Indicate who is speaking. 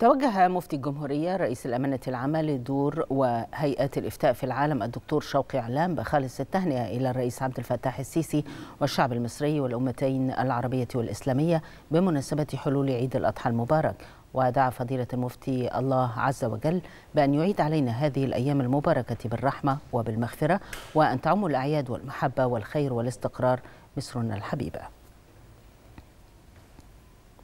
Speaker 1: توجه مفتي الجمهورية رئيس الأمانة العامة لدور وهيئة الإفتاء في العالم الدكتور شوقي علام بخالص التهنئة إلى الرئيس عبد الفتاح السيسي والشعب المصري والأمتين العربية والإسلامية بمناسبة حلول عيد الأضحى المبارك ودعا فضيلة المفتي الله عز وجل بأن يعيد علينا هذه الأيام المباركة بالرحمة وبالمغفرة وأن تعم الأعياد والمحبة والخير والاستقرار مصرنا الحبيبة